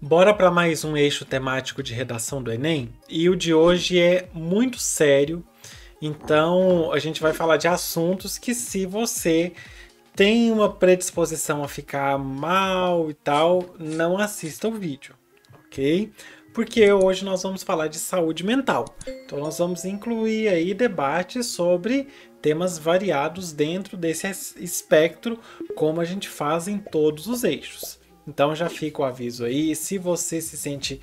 Bora para mais um eixo temático de redação do Enem? E o de hoje é muito sério, então a gente vai falar de assuntos que, se você tem uma predisposição a ficar mal e tal, não assista o vídeo, ok? Porque hoje nós vamos falar de saúde mental. Então nós vamos incluir aí debates sobre temas variados dentro desse espectro, como a gente faz em todos os eixos. Então já fica o aviso aí. Se você se sente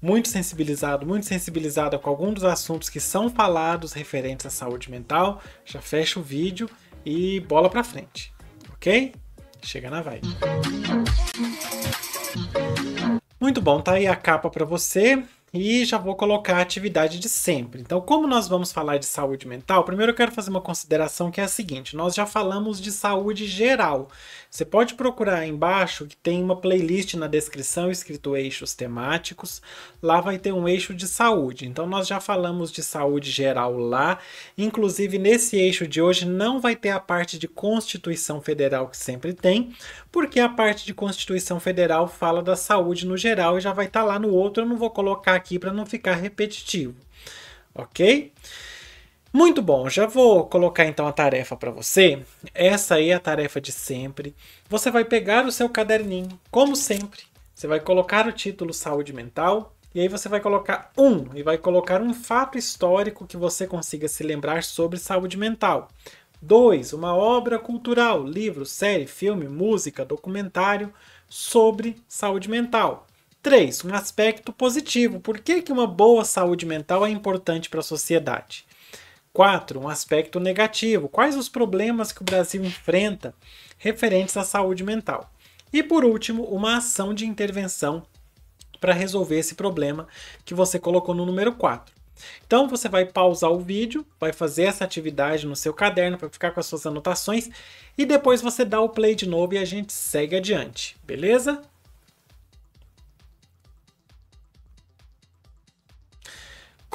muito sensibilizado, muito sensibilizada com algum dos assuntos que são falados referentes à saúde mental, já fecha o vídeo e bola pra frente, ok? Chega na vibe. Muito bom, tá aí a capa para você e já vou colocar a atividade de sempre. Então, como nós vamos falar de saúde mental, primeiro eu quero fazer uma consideração que é a seguinte: nós já falamos de saúde geral. Você pode procurar embaixo que tem uma playlist na descrição escrito eixos temáticos. Lá vai ter um eixo de saúde. Então nós já falamos de saúde geral lá. Inclusive nesse eixo de hoje não vai ter a parte de Constituição Federal que sempre tem, porque a parte de Constituição Federal fala da saúde no geral e já vai estar tá lá no outro. Eu não vou colocar aqui para não ficar repetitivo. OK? Muito bom, já vou colocar então a tarefa para você. Essa aí é a tarefa de sempre. Você vai pegar o seu caderninho, como sempre. Você vai colocar o título Saúde Mental e aí você vai colocar um e vai colocar um fato histórico que você consiga se lembrar sobre saúde mental. 2. Uma obra cultural, livro, série, filme, música, documentário sobre saúde mental. 3. Um aspecto positivo. Por que, que uma boa saúde mental é importante para a sociedade? 4. Um aspecto negativo. Quais os problemas que o Brasil enfrenta referentes à saúde mental? E por último, uma ação de intervenção para resolver esse problema que você colocou no número 4. Então você vai pausar o vídeo, vai fazer essa atividade no seu caderno para ficar com as suas anotações e depois você dá o play de novo e a gente segue adiante, beleza?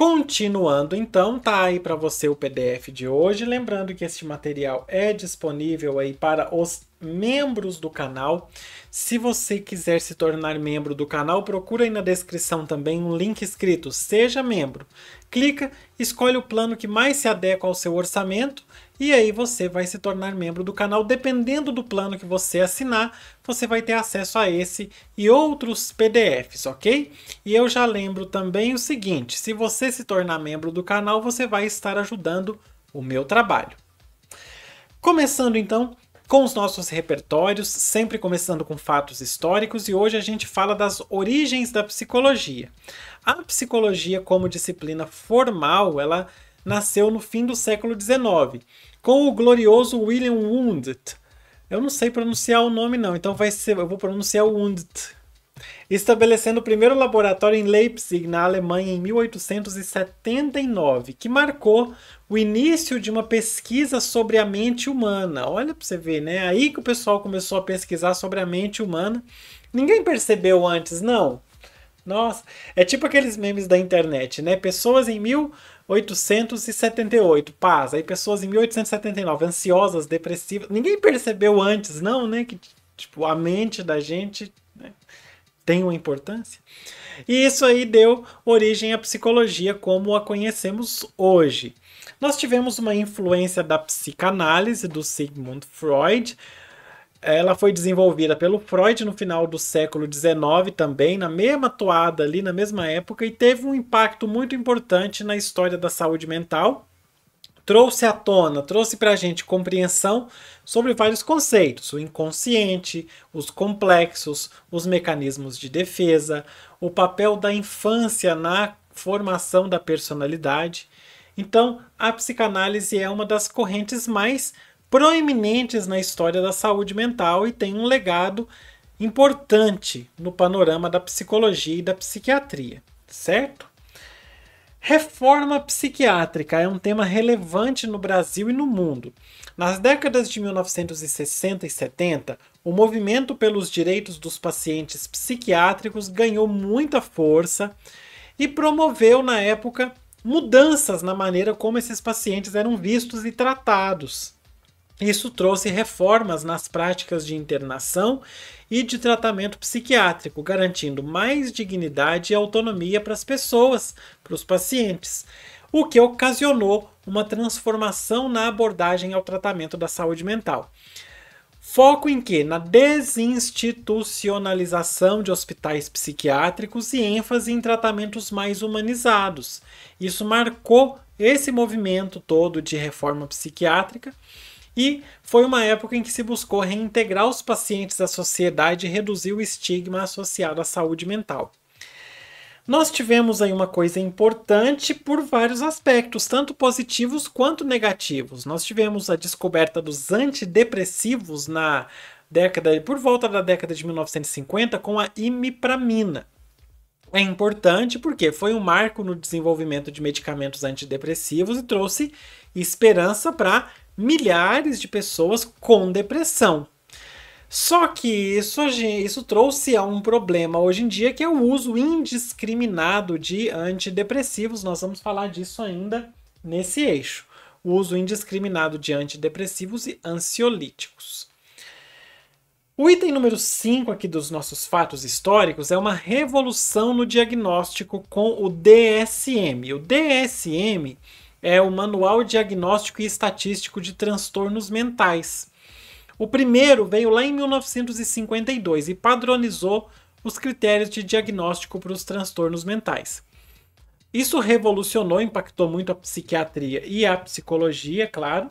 Continuando então, tá aí para você o PDF de hoje, lembrando que este material é disponível aí para os membros do canal. Se você quiser se tornar membro do canal, procura aí na descrição também um link escrito Seja Membro. Clica, escolhe o plano que mais se adequa ao seu orçamento e aí você vai se tornar membro do canal. Dependendo do plano que você assinar, você vai ter acesso a esse e outros PDFs, ok? E eu já lembro também o seguinte: se você se tornar membro do canal, você vai estar ajudando o meu trabalho. Começando então com os nossos repertórios, sempre começando com fatos históricos, e hoje a gente fala das origens da psicologia. A psicologia como disciplina formal, ela nasceu no fim do século XIX com o glorioso William Wundt. Eu não sei pronunciar o nome não, então vai ser, eu vou pronunciar Wundt. Estabelecendo o primeiro laboratório em Leipzig, na Alemanha, em 1879, que marcou o início de uma pesquisa sobre a mente humana. Olha para você ver, né? Aí que o pessoal começou a pesquisar sobre a mente humana. Ninguém percebeu antes, não. Nossa, é tipo aqueles memes da internet, né? Pessoas em mil 878, paz. Aí pessoas em 1879, ansiosas, depressivas. Ninguém percebeu antes, não, né? Que tipo, a mente da gente né, tem uma importância. E isso aí deu origem à psicologia como a conhecemos hoje. Nós tivemos uma influência da psicanálise do Sigmund Freud, ela foi desenvolvida pelo Freud no final do século XIX também, na mesma toada ali, na mesma época, e teve um impacto muito importante na história da saúde mental. Trouxe à tona, trouxe para a gente compreensão sobre vários conceitos: o inconsciente, os complexos, os mecanismos de defesa, o papel da infância na formação da personalidade. Então, a psicanálise é uma das correntes mais proeminentes na história da saúde mental e tem um legado importante no panorama da psicologia e da psiquiatria, certo? Reforma psiquiátrica é um tema relevante no Brasil e no mundo. Nas décadas de 1960 e 70, o movimento pelos direitos dos pacientes psiquiátricos ganhou muita força e promoveu, na época, mudanças na maneira como esses pacientes eram vistos e tratados. Isso trouxe reformas nas práticas de internação e de tratamento psiquiátrico, garantindo mais dignidade e autonomia para as pessoas, para os pacientes, o que ocasionou uma transformação na abordagem ao tratamento da saúde mental. Foco em quê? Na desinstitucionalização de hospitais psiquiátricos e ênfase em tratamentos mais humanizados. Isso marcou esse movimento todo de reforma psiquiátrica e foi uma época em que se buscou reintegrar os pacientes à sociedade e reduzir o estigma associado à saúde mental. Nós tivemos aí uma coisa importante por vários aspectos, tanto positivos quanto negativos. Nós tivemos a descoberta dos antidepressivos na década, por volta da década de 1950, com a imipramina é importante porque foi um marco no desenvolvimento de medicamentos antidepressivos e trouxe esperança para milhares de pessoas com depressão. Só que isso, isso trouxe a um problema hoje em dia, que é o uso indiscriminado de antidepressivos. Nós vamos falar disso ainda nesse eixo. O uso indiscriminado de antidepressivos e ansiolíticos. O item número 5 aqui dos nossos fatos históricos é uma revolução no diagnóstico com o DSM. O DSM é o Manual Diagnóstico e Estatístico de Transtornos Mentais. O primeiro veio lá em 1952 e padronizou os critérios de diagnóstico para os transtornos mentais. Isso revolucionou, impactou muito a psiquiatria e a psicologia, claro,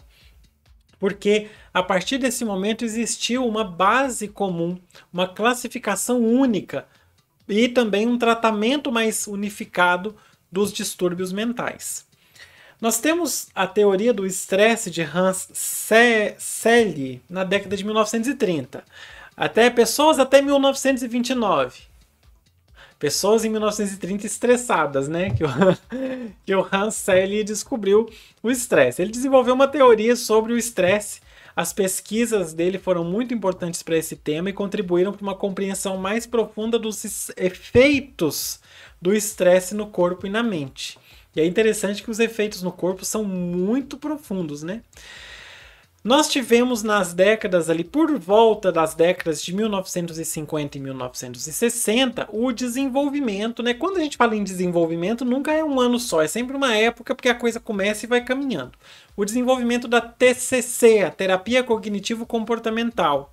porque a partir desse momento existiu uma base comum, uma classificação única e também um tratamento mais unificado dos distúrbios mentais. Nós temos a teoria do estresse de Hans Selye na década de 1930. Até pessoas até 1929. Pessoas em 1930 estressadas, né? Que o, que o Hans Selye descobriu o estresse. Ele desenvolveu uma teoria sobre o estresse as pesquisas dele foram muito importantes para esse tema e contribuíram para uma compreensão mais profunda dos efeitos do estresse no corpo e na mente. E é interessante que os efeitos no corpo são muito profundos, né? Nós tivemos nas décadas ali, por volta das décadas de 1950 e 1960, o desenvolvimento, né? Quando a gente fala em desenvolvimento, nunca é um ano só, é sempre uma época, porque a coisa começa e vai caminhando. O desenvolvimento da TCC, a Terapia Cognitivo Comportamental,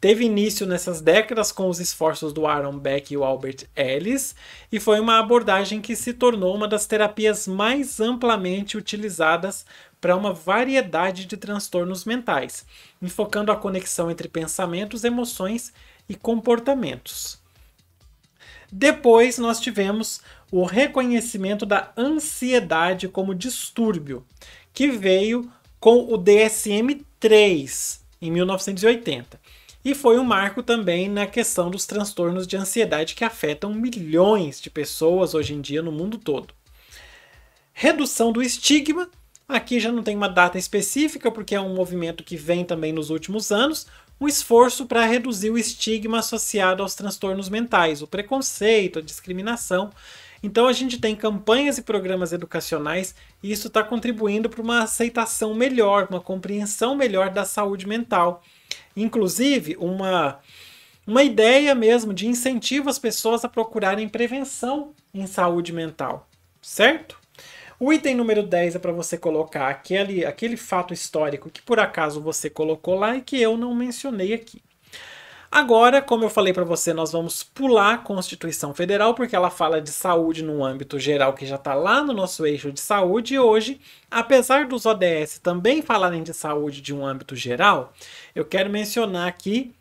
Teve início nessas décadas com os esforços do Aaron Beck e o Albert Ellis, e foi uma abordagem que se tornou uma das terapias mais amplamente utilizadas para uma variedade de transtornos mentais, enfocando a conexão entre pensamentos, emoções e comportamentos. Depois nós tivemos o reconhecimento da ansiedade como distúrbio, que veio com o DSM-3 em 1980 e foi um marco também na questão dos transtornos de ansiedade que afetam milhões de pessoas hoje em dia no mundo todo. Redução do estigma, aqui já não tem uma data específica, porque é um movimento que vem também nos últimos anos, um esforço para reduzir o estigma associado aos transtornos mentais, o preconceito, a discriminação então a gente tem campanhas e programas educacionais e isso está contribuindo para uma aceitação melhor, uma compreensão melhor da saúde mental. Inclusive, uma, uma ideia mesmo de incentivo às pessoas a procurarem prevenção em saúde mental, certo? O item número 10 é para você colocar aquele, aquele fato histórico que por acaso você colocou lá e que eu não mencionei aqui. Agora, como eu falei para você, nós vamos pular a Constituição Federal, porque ela fala de saúde num âmbito geral que já está lá no nosso eixo de saúde. E hoje, apesar dos ODS também falarem de saúde de um âmbito geral, eu quero mencionar aqui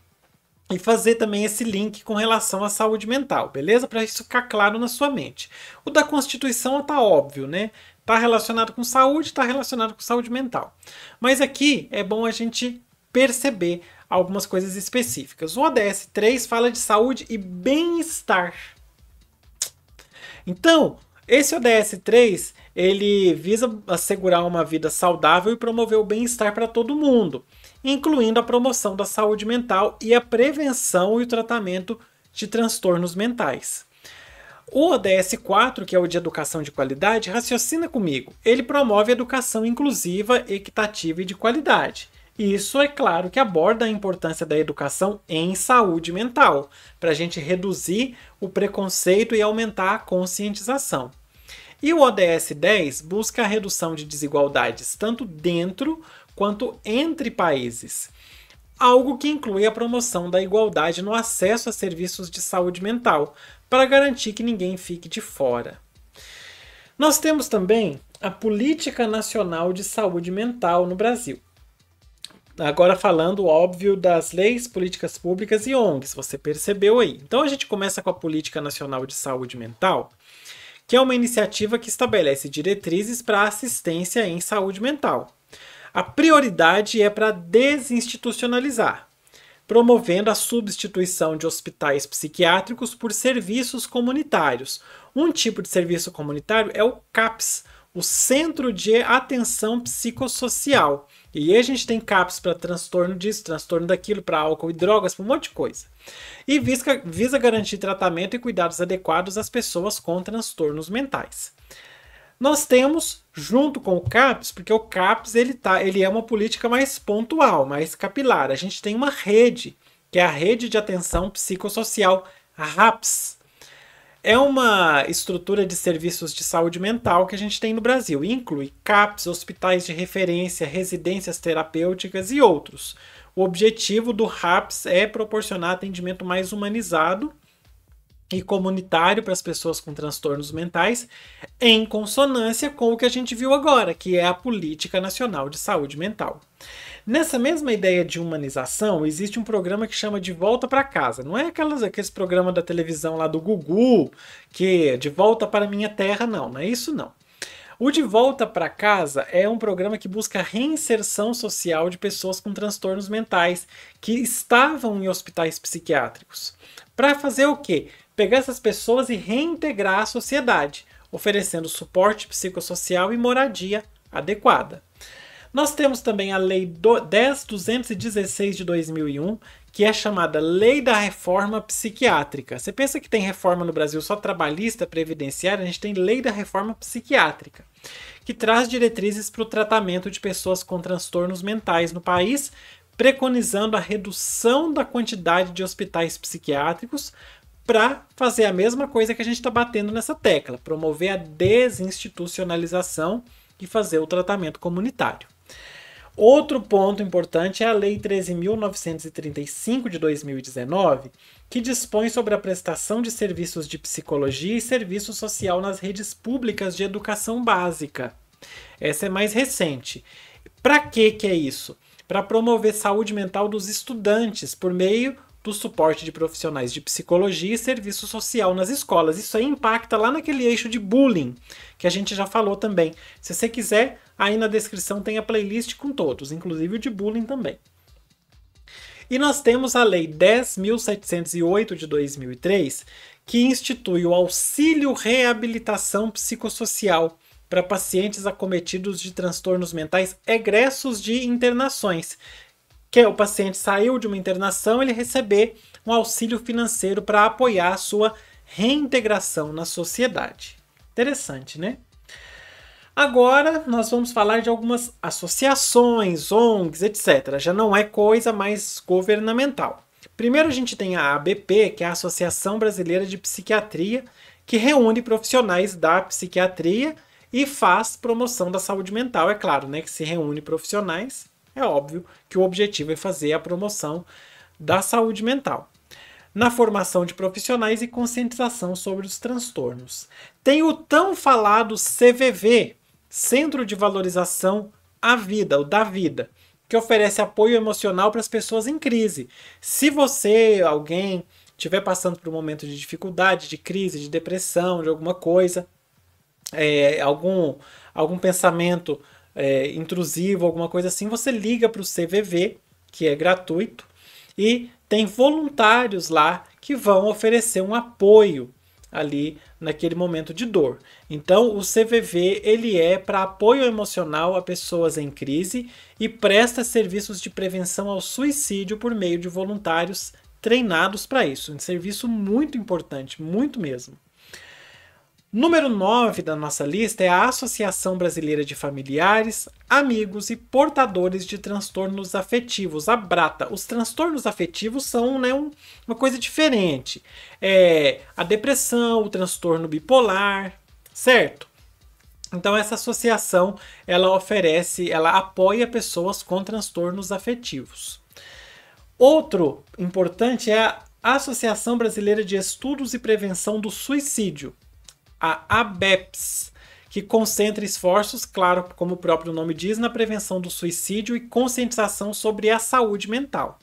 e fazer também esse link com relação à saúde mental, beleza? Para isso ficar claro na sua mente. O da Constituição está óbvio, né? Está relacionado com saúde, está relacionado com saúde mental. Mas aqui é bom a gente perceber algumas coisas específicas. O ODS 3 fala de saúde e bem-estar. Então, esse ODS 3, ele visa assegurar uma vida saudável e promover o bem-estar para todo mundo, incluindo a promoção da saúde mental e a prevenção e o tratamento de transtornos mentais. O ODS 4, que é o de educação de qualidade, raciocina comigo. Ele promove educação inclusiva, equitativa e de qualidade isso é claro que aborda a importância da educação em saúde mental, para a gente reduzir o preconceito e aumentar a conscientização. E o ODS 10 busca a redução de desigualdades tanto dentro quanto entre países, algo que inclui a promoção da igualdade no acesso a serviços de saúde mental, para garantir que ninguém fique de fora. Nós temos também a Política Nacional de Saúde Mental no Brasil, Agora falando, óbvio, das leis, políticas públicas e ONGs, você percebeu aí. Então a gente começa com a Política Nacional de Saúde Mental, que é uma iniciativa que estabelece diretrizes para assistência em saúde mental. A prioridade é para desinstitucionalizar, promovendo a substituição de hospitais psiquiátricos por serviços comunitários. Um tipo de serviço comunitário é o CAPS, o Centro de Atenção Psicossocial e aí a gente tem CAPS para transtorno disso, transtorno daquilo, para álcool e drogas, para um monte de coisa. E visa, visa garantir tratamento e cuidados adequados às pessoas com transtornos mentais. Nós temos, junto com o CAPS, porque o CAPS ele, tá, ele é uma política mais pontual, mais capilar. A gente tem uma rede, que é a Rede de Atenção Psicossocial, a RAPS é uma estrutura de serviços de saúde mental que a gente tem no Brasil inclui CAPs, hospitais de referência, residências terapêuticas e outros. O objetivo do RAPS é proporcionar atendimento mais humanizado e comunitário para as pessoas com transtornos mentais, em consonância com o que a gente viu agora, que é a Política Nacional de Saúde Mental. Nessa mesma ideia de humanização, existe um programa que chama De Volta para Casa. Não é aquelas, aqueles programa da televisão lá do Gugu, que é De Volta para Minha Terra, não, não é isso não. O De Volta para Casa é um programa que busca a reinserção social de pessoas com transtornos mentais que estavam em hospitais psiquiátricos. Para fazer o quê? pegar essas pessoas e reintegrar à sociedade, oferecendo suporte psicossocial e moradia adequada. Nós temos também a Lei 10216 de 2001, que é chamada Lei da Reforma Psiquiátrica. Você pensa que tem reforma no Brasil só trabalhista, previdenciária? A gente tem Lei da Reforma Psiquiátrica, que traz diretrizes para o tratamento de pessoas com transtornos mentais no país, preconizando a redução da quantidade de hospitais psiquiátricos para fazer a mesma coisa que a gente está batendo nessa tecla, promover a desinstitucionalização e fazer o tratamento comunitário. Outro ponto importante é a Lei 13.935 de 2019, que dispõe sobre a prestação de serviços de psicologia e serviço social nas redes públicas de educação básica. Essa é mais recente. Para que que é isso? Para promover saúde mental dos estudantes por meio do suporte de profissionais de psicologia e serviço social nas escolas. Isso aí impacta lá naquele eixo de bullying que a gente já falou também. Se você quiser, aí na descrição tem a playlist com todos, inclusive o de bullying também. E nós temos a Lei 10.708 de 2003, que institui o auxílio reabilitação psicossocial para pacientes acometidos de transtornos mentais egressos de internações que é o paciente saiu de uma internação, ele receber um auxílio financeiro para apoiar a sua reintegração na sociedade. Interessante, né? Agora nós vamos falar de algumas associações, ONGs, etc. Já não é coisa mais governamental. Primeiro a gente tem a ABP, que é a Associação Brasileira de Psiquiatria, que reúne profissionais da psiquiatria e faz promoção da saúde mental, é claro, né? Que se reúne profissionais é óbvio que o objetivo é fazer a promoção da saúde mental na formação de profissionais e conscientização sobre os transtornos. Tem o tão falado CVV, Centro de Valorização à Vida, o da Vida, que oferece apoio emocional para as pessoas em crise. Se você, alguém, estiver passando por um momento de dificuldade, de crise, de depressão, de alguma coisa, é, algum, algum pensamento é, intrusivo, alguma coisa assim, você liga para o CVV, que é gratuito, e tem voluntários lá que vão oferecer um apoio ali naquele momento de dor. Então, o CVV ele é para apoio emocional a pessoas em crise e presta serviços de prevenção ao suicídio por meio de voluntários treinados para isso. Um serviço muito importante, muito mesmo. Número 9 da nossa lista é a Associação Brasileira de Familiares, Amigos e Portadores de Transtornos Afetivos, a BRATA. Os transtornos afetivos são né, um, uma coisa diferente. É a depressão, o transtorno bipolar, certo? Então essa associação, ela oferece, ela apoia pessoas com transtornos afetivos. Outro importante é a Associação Brasileira de Estudos e Prevenção do Suicídio, a ABEPS, que concentra esforços, claro, como o próprio nome diz, na prevenção do suicídio e conscientização sobre a saúde mental.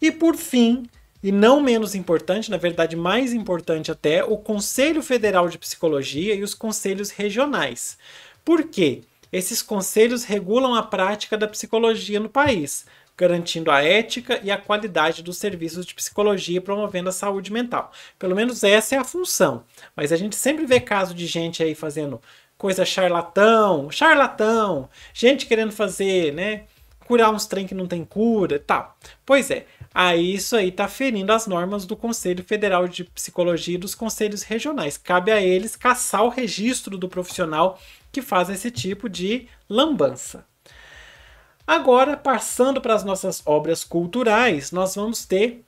E por fim, e não menos importante, na verdade mais importante até, o Conselho Federal de Psicologia e os conselhos regionais. Por quê? Esses conselhos regulam a prática da psicologia no país, garantindo a ética e a qualidade dos serviços de psicologia e promovendo a saúde mental. Pelo menos essa é a função. Mas a gente sempre vê caso de gente aí fazendo coisa charlatão, charlatão, gente querendo fazer, né, curar uns trem que não tem cura, tal. Pois é, aí isso aí está ferindo as normas do Conselho Federal de Psicologia e dos conselhos regionais. Cabe a eles caçar o registro do profissional que faz esse tipo de lambança. Agora, passando para as nossas obras culturais, nós vamos ter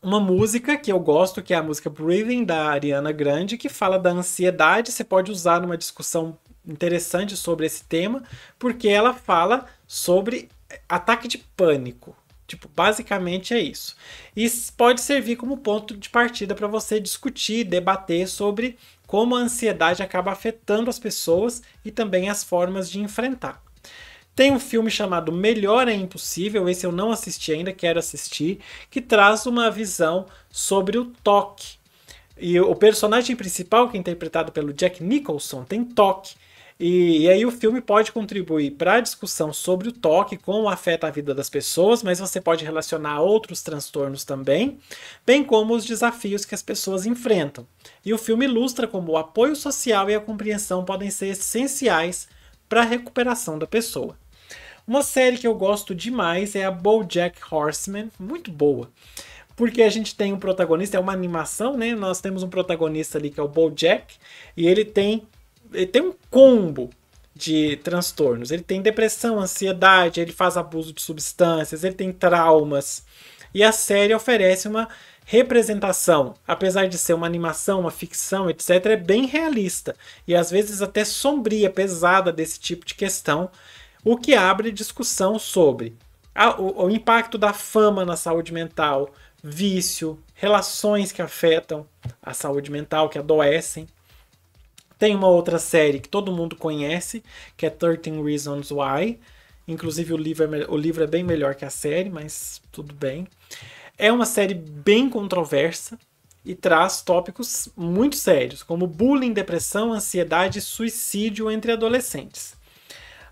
uma música que eu gosto, que é a música Breathing da Ariana Grande, que fala da ansiedade. Você pode usar numa discussão interessante sobre esse tema, porque ela fala sobre eh, ataque de pânico. Tipo, basicamente é isso. E pode servir como ponto de partida para você discutir, debater sobre como a ansiedade acaba afetando as pessoas e também as formas de enfrentar. Tem um filme chamado Melhor é Impossível, esse eu não assisti ainda, quero assistir, que traz uma visão sobre o toque. E o personagem principal, que é interpretado pelo Jack Nicholson, tem toque. E, e, aí o filme pode contribuir para a discussão sobre o toque, como afeta a vida das pessoas, mas você pode relacionar outros transtornos também, bem como os desafios que as pessoas enfrentam. E o filme ilustra como o apoio social e a compreensão podem ser essenciais para a recuperação da pessoa. Uma série que eu gosto demais é a BoJack Horseman, muito boa. Porque a gente tem um protagonista, é uma animação, né? Nós temos um protagonista ali que é o BoJack e ele tem ele tem um combo de transtornos. Ele tem depressão, ansiedade, ele faz abuso de substâncias, ele tem traumas. E a série oferece uma representação, apesar de ser uma animação, uma ficção, etc, é bem realista e às vezes até sombria, pesada desse tipo de questão o que abre discussão sobre a, o, o impacto da fama na saúde mental, vício, relações que afetam a saúde mental, que adoecem. Tem uma outra série que todo mundo conhece, que é 13 Reasons Why. Inclusive o livro, é, o livro é bem melhor que a série, mas tudo bem. É uma série bem controversa e traz tópicos muito sérios, como bullying, depressão, ansiedade e suicídio entre adolescentes.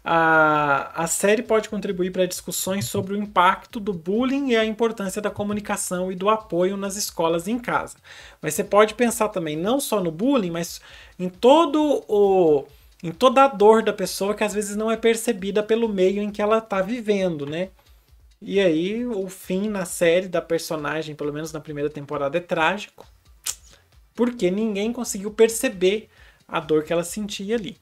A, a série pode contribuir para discussões sobre o impacto do bullying e a importância da comunicação e do apoio nas escolas e em casa. Mas você pode pensar também não só no bullying, mas em todo o em toda a dor da pessoa que às vezes não é percebida pelo meio em que ela está vivendo, né? E aí o fim na série da personagem, pelo menos na primeira temporada, é trágico, porque ninguém conseguiu perceber a dor que ela sentia ali.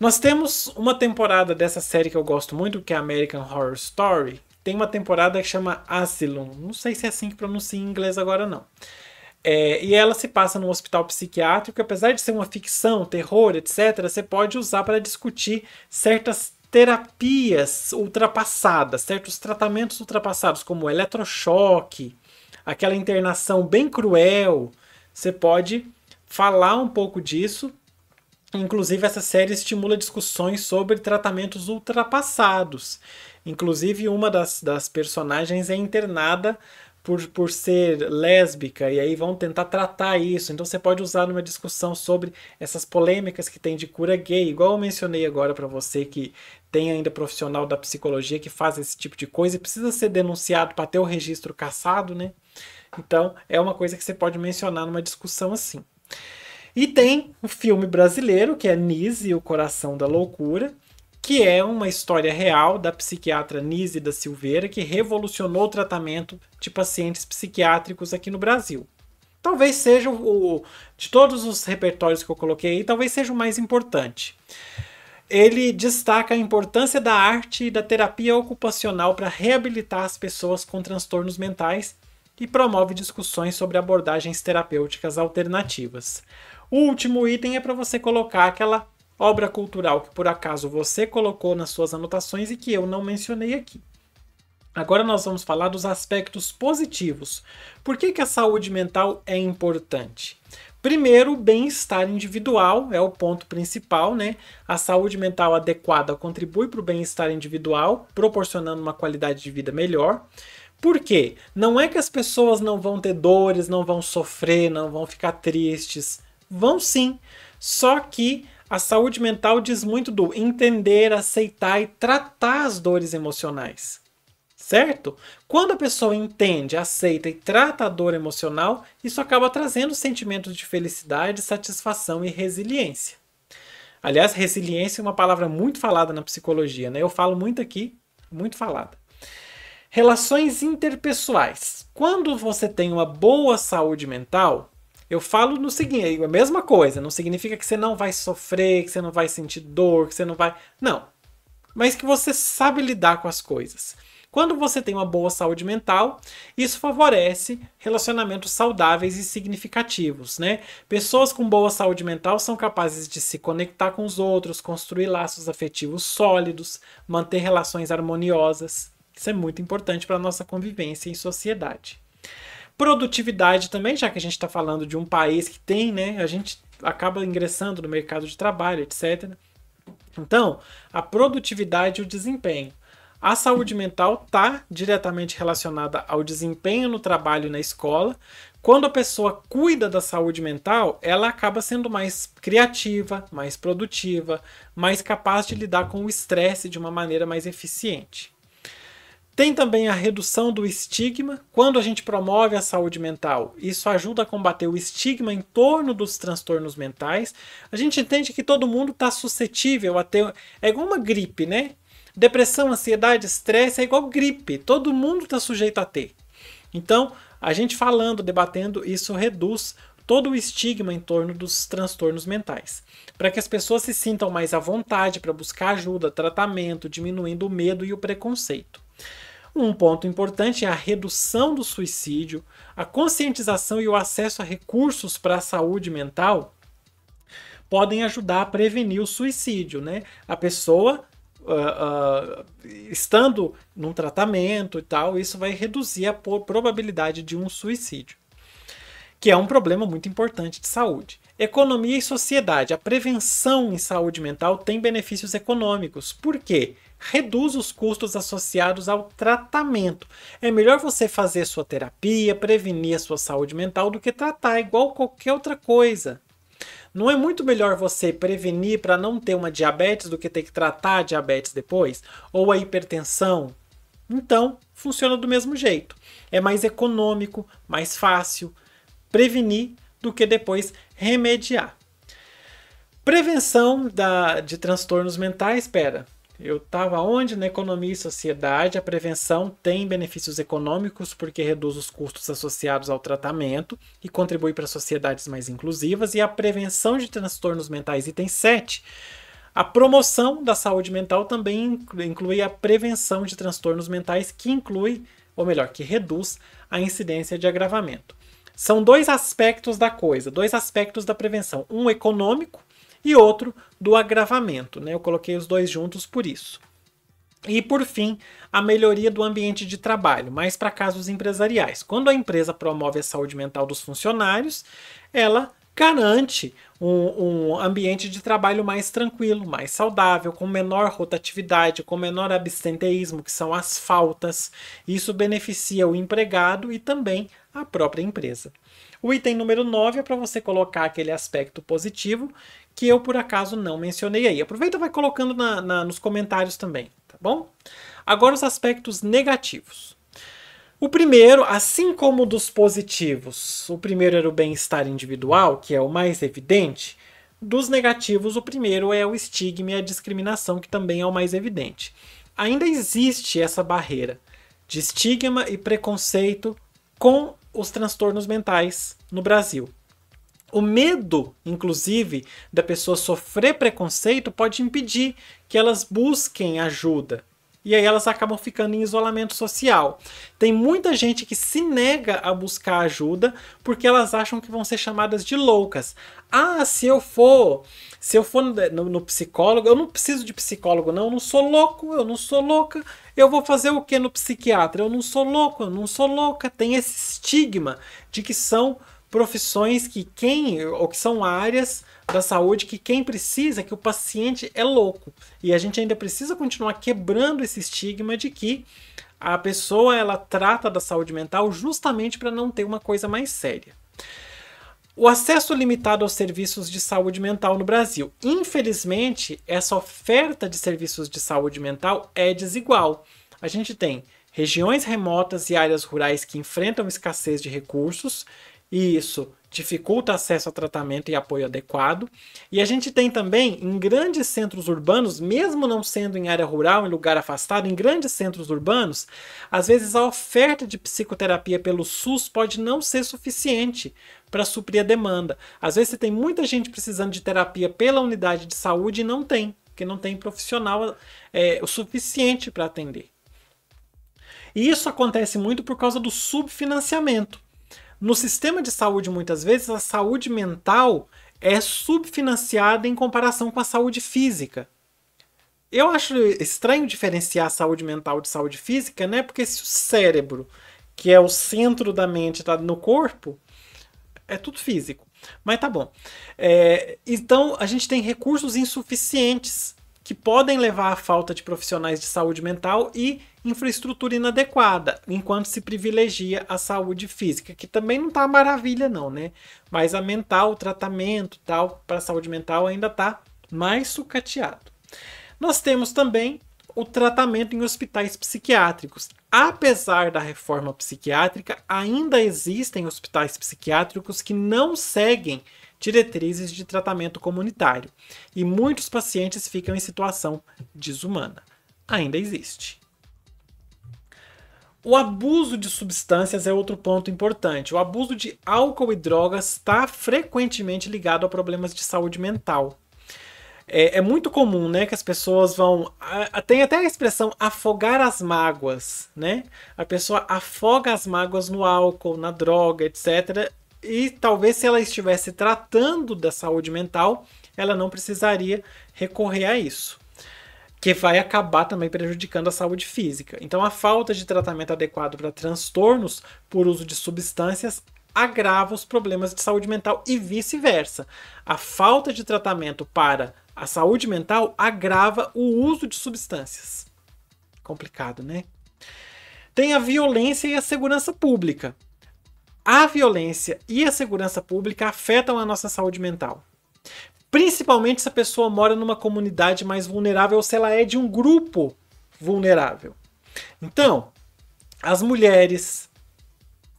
Nós temos uma temporada dessa série que eu gosto muito, que é American Horror Story. Tem uma temporada que chama Asylum. Não sei se é assim que pronuncia em inglês agora, não. É, e ela se passa num hospital psiquiátrico, apesar de ser uma ficção, terror, etc., você pode usar para discutir certas terapias ultrapassadas, certos tratamentos ultrapassados, como eletrochoque, aquela internação bem cruel. Você pode falar um pouco disso Inclusive, essa série estimula discussões sobre tratamentos ultrapassados. Inclusive, uma das, das personagens é internada por, por ser lésbica, e aí vão tentar tratar isso. Então, você pode usar numa discussão sobre essas polêmicas que tem de cura gay, igual eu mencionei agora para você que tem ainda profissional da psicologia que faz esse tipo de coisa e precisa ser denunciado para ter o registro cassado, né? Então, é uma coisa que você pode mencionar numa discussão assim. E tem um filme brasileiro, que é Nise, o Coração da Loucura, que é uma história real da psiquiatra Nise da Silveira, que revolucionou o tratamento de pacientes psiquiátricos aqui no Brasil. Talvez seja o. De todos os repertórios que eu coloquei aí, talvez seja o mais importante. Ele destaca a importância da arte e da terapia ocupacional para reabilitar as pessoas com transtornos mentais e promove discussões sobre abordagens terapêuticas alternativas. O último item é para você colocar aquela obra cultural que por acaso você colocou nas suas anotações e que eu não mencionei aqui. Agora nós vamos falar dos aspectos positivos. Por que, que a saúde mental é importante? Primeiro, o bem-estar individual é o ponto principal, né? A saúde mental adequada contribui para o bem-estar individual, proporcionando uma qualidade de vida melhor. Por quê? Não é que as pessoas não vão ter dores, não vão sofrer, não vão ficar tristes. Vão sim. Só que a saúde mental diz muito do entender, aceitar e tratar as dores emocionais. Certo? Quando a pessoa entende, aceita e trata a dor emocional, isso acaba trazendo sentimentos de felicidade, satisfação e resiliência. Aliás, resiliência é uma palavra muito falada na psicologia, né? Eu falo muito aqui, muito falada. Relações interpessoais. Quando você tem uma boa saúde mental, eu falo no seguinte, é a mesma coisa, não significa que você não vai sofrer, que você não vai sentir dor, que você não vai. Não. Mas que você sabe lidar com as coisas. Quando você tem uma boa saúde mental, isso favorece relacionamentos saudáveis e significativos, né? Pessoas com boa saúde mental são capazes de se conectar com os outros, construir laços afetivos sólidos, manter relações harmoniosas. Isso é muito importante para a nossa convivência em sociedade produtividade também, já que a gente está falando de um país que tem, né? A gente acaba ingressando no mercado de trabalho, etc. Então, a produtividade e o desempenho. A saúde mental está diretamente relacionada ao desempenho no trabalho e na escola. Quando a pessoa cuida da saúde mental, ela acaba sendo mais criativa, mais produtiva, mais capaz de lidar com o estresse de uma maneira mais eficiente. Tem também a redução do estigma. Quando a gente promove a saúde mental, isso ajuda a combater o estigma em torno dos transtornos mentais. A gente entende que todo mundo está suscetível a ter. É igual uma gripe, né? Depressão, ansiedade, estresse é igual gripe. Todo mundo está sujeito a ter. Então, a gente falando, debatendo, isso reduz todo o estigma em torno dos transtornos mentais, para que as pessoas se sintam mais à vontade para buscar ajuda, tratamento, diminuindo o medo e o preconceito. Um ponto importante é a redução do suicídio, a conscientização e o acesso a recursos para a saúde mental podem ajudar a prevenir o suicídio, né? A pessoa uh, uh, estando num tratamento e tal, isso vai reduzir a probabilidade de um suicídio, que é um problema muito importante de saúde. Economia e sociedade. A prevenção em saúde mental tem benefícios econômicos. Por quê? reduz os custos associados ao tratamento. É melhor você fazer sua terapia, prevenir a sua saúde mental, do que tratar igual qualquer outra coisa. Não é muito melhor você prevenir para não ter uma diabetes do que ter que tratar a diabetes depois? Ou a hipertensão? Então, funciona do mesmo jeito. É mais econômico, mais fácil prevenir do que depois remediar. Prevenção da, de transtornos mentais, espera, eu estava onde? Na economia e sociedade. A prevenção tem benefícios econômicos porque reduz os custos associados ao tratamento e contribui para sociedades mais inclusivas. E a prevenção de transtornos mentais, item 7. A promoção da saúde mental também inclui a prevenção de transtornos mentais, que inclui, ou melhor, que reduz a incidência de agravamento. São dois aspectos da coisa, dois aspectos da prevenção. Um econômico, e outro do agravamento. Né? Eu coloquei os dois juntos por isso. E por fim, a melhoria do ambiente de trabalho, mais para casos empresariais. Quando a empresa promove a saúde mental dos funcionários, ela garante um, um, ambiente de trabalho mais tranquilo, mais saudável, com menor rotatividade, com menor absenteísmo, que são as faltas. Isso beneficia o empregado e também a própria empresa. O item número 9 é para você colocar aquele aspecto positivo que eu por acaso não mencionei aí. Aproveita e vai colocando na, na, nos comentários também, tá bom? Agora os aspectos negativos. O primeiro, assim como dos positivos, o primeiro era o bem-estar individual, que é o mais evidente. Dos negativos, o primeiro é o estigma e a discriminação, que também é o mais evidente. Ainda existe essa barreira de estigma e preconceito com os transtornos mentais no Brasil. O medo, inclusive, da pessoa sofrer preconceito pode impedir que elas busquem ajuda. E aí elas acabam ficando em isolamento social. Tem muita gente que se nega a buscar ajuda porque elas acham que vão ser chamadas de loucas. Ah, se eu for, se eu for no, no psicólogo, eu não preciso de psicólogo, não, eu não sou louco, eu não sou louca. Eu vou fazer o que no psiquiatra? Eu não sou louco, eu não sou louca. Tem esse estigma de que são profissões que quem, ou que são áreas da saúde que quem precisa, que o paciente é louco. E a gente ainda precisa continuar quebrando esse estigma de que a pessoa ela trata da saúde mental justamente para não ter uma coisa mais séria. O acesso limitado aos serviços de saúde mental no Brasil. Infelizmente, essa oferta de serviços de saúde mental é desigual. A gente tem regiões remotas e áreas rurais que enfrentam escassez de recursos e isso dificulta acesso a tratamento e apoio adequado. E a gente tem também em grandes centros urbanos, mesmo não sendo em área rural, em lugar afastado, em grandes centros urbanos, às vezes a oferta de psicoterapia pelo SUS pode não ser suficiente para suprir a demanda. Às vezes você tem muita gente precisando de terapia pela unidade de saúde e não tem, porque não tem profissional é, o suficiente para atender. E isso acontece muito por causa do subfinanciamento. No sistema de saúde, muitas vezes, a saúde mental é subfinanciada em comparação com a saúde física. Eu acho estranho diferenciar a saúde mental de saúde física, né? Porque se o cérebro, que é o centro da mente, está no corpo, é tudo físico. Mas tá bom. É, então a gente tem recursos insuficientes que podem levar à falta de profissionais de saúde mental e infraestrutura inadequada, enquanto se privilegia a saúde física, que também não tá maravilha não, né? Mas a mental, o tratamento tal para saúde mental ainda tá mais sucateado. Nós temos também o tratamento em hospitais psiquiátricos. Apesar da reforma psiquiátrica, ainda existem hospitais psiquiátricos que não seguem diretrizes de tratamento comunitário, e muitos pacientes ficam em situação desumana. Ainda existe. O abuso de substâncias é outro ponto importante. O abuso de álcool e drogas está frequentemente ligado a problemas de saúde mental. É, é, muito comum, né, que as pessoas vão. tem até a expressão afogar as mágoas, né? A pessoa afoga as mágoas no álcool, na droga, etc. E talvez se ela estivesse tratando da saúde mental, ela não precisaria recorrer a isso, que vai acabar também prejudicando a saúde física. Então, a falta de tratamento adequado para transtornos por uso de substâncias agrava os problemas de saúde mental e vice-versa. A falta de tratamento para a saúde mental agrava o uso de substâncias. Complicado, né? Tem a violência e a segurança pública a violência e a segurança pública afetam a nossa saúde mental. Principalmente se a pessoa mora numa comunidade mais vulnerável ou se ela é de um grupo vulnerável. Então, as mulheres,